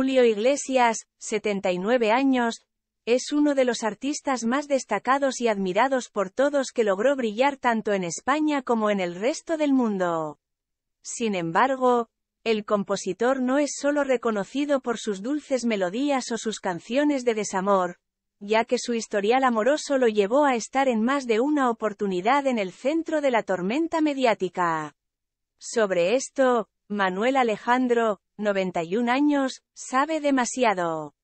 Julio Iglesias, 79 años, es uno de los artistas más destacados y admirados por todos que logró brillar tanto en España como en el resto del mundo. Sin embargo, el compositor no es solo reconocido por sus dulces melodías o sus canciones de desamor, ya que su historial amoroso lo llevó a estar en más de una oportunidad en el centro de la tormenta mediática. Sobre esto, Manuel Alejandro, 91 años, sabe demasiado.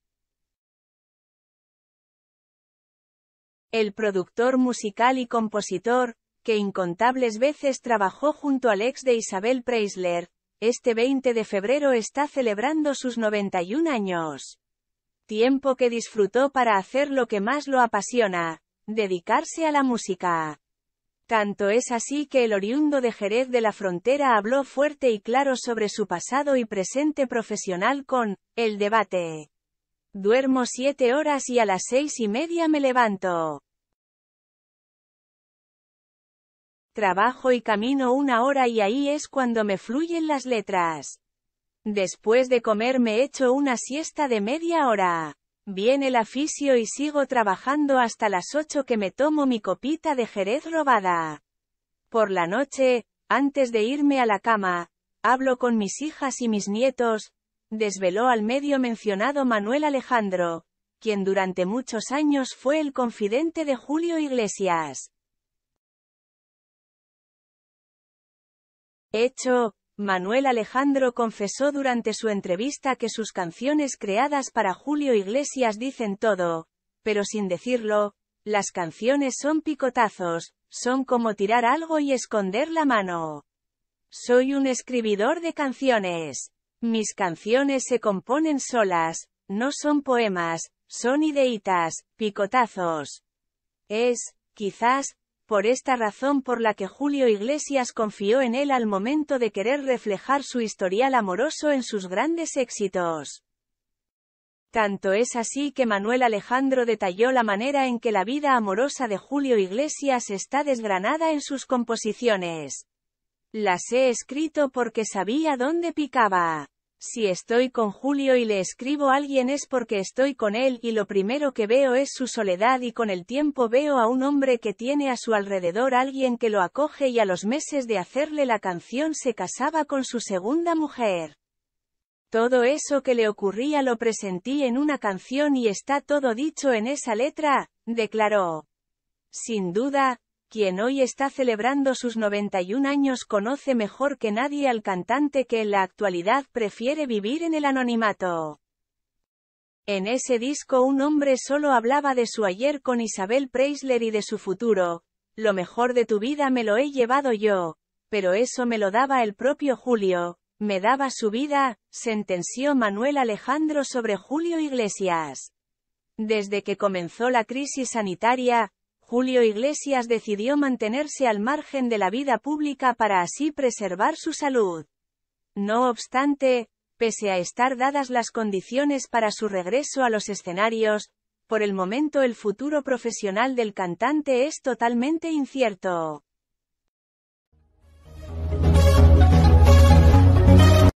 El productor musical y compositor, que incontables veces trabajó junto al ex de Isabel Preisler, este 20 de febrero está celebrando sus 91 años. Tiempo que disfrutó para hacer lo que más lo apasiona, dedicarse a la música. Tanto es así que el oriundo de Jerez de la Frontera habló fuerte y claro sobre su pasado y presente profesional con, el debate. Duermo siete horas y a las seis y media me levanto. Trabajo y camino una hora y ahí es cuando me fluyen las letras. Después de comer me echo una siesta de media hora. Viene el aficio y sigo trabajando hasta las 8 que me tomo mi copita de Jerez robada. Por la noche, antes de irme a la cama, hablo con mis hijas y mis nietos, desveló al medio mencionado Manuel Alejandro, quien durante muchos años fue el confidente de Julio Iglesias. Hecho, Manuel Alejandro confesó durante su entrevista que sus canciones creadas para Julio Iglesias dicen todo, pero sin decirlo, las canciones son picotazos, son como tirar algo y esconder la mano. Soy un escribidor de canciones. Mis canciones se componen solas, no son poemas, son ideitas, picotazos. Es, quizás, por esta razón por la que Julio Iglesias confió en él al momento de querer reflejar su historial amoroso en sus grandes éxitos. Tanto es así que Manuel Alejandro detalló la manera en que la vida amorosa de Julio Iglesias está desgranada en sus composiciones. Las he escrito porque sabía dónde picaba. Si estoy con Julio y le escribo a alguien es porque estoy con él y lo primero que veo es su soledad y con el tiempo veo a un hombre que tiene a su alrededor alguien que lo acoge y a los meses de hacerle la canción se casaba con su segunda mujer. Todo eso que le ocurría lo presentí en una canción y está todo dicho en esa letra, declaró. Sin duda, quien hoy está celebrando sus 91 años conoce mejor que nadie al cantante que en la actualidad prefiere vivir en el anonimato. En ese disco un hombre solo hablaba de su ayer con Isabel Preisler y de su futuro, lo mejor de tu vida me lo he llevado yo, pero eso me lo daba el propio Julio, me daba su vida, sentenció Manuel Alejandro sobre Julio Iglesias. Desde que comenzó la crisis sanitaria, Julio Iglesias decidió mantenerse al margen de la vida pública para así preservar su salud. No obstante, pese a estar dadas las condiciones para su regreso a los escenarios, por el momento el futuro profesional del cantante es totalmente incierto.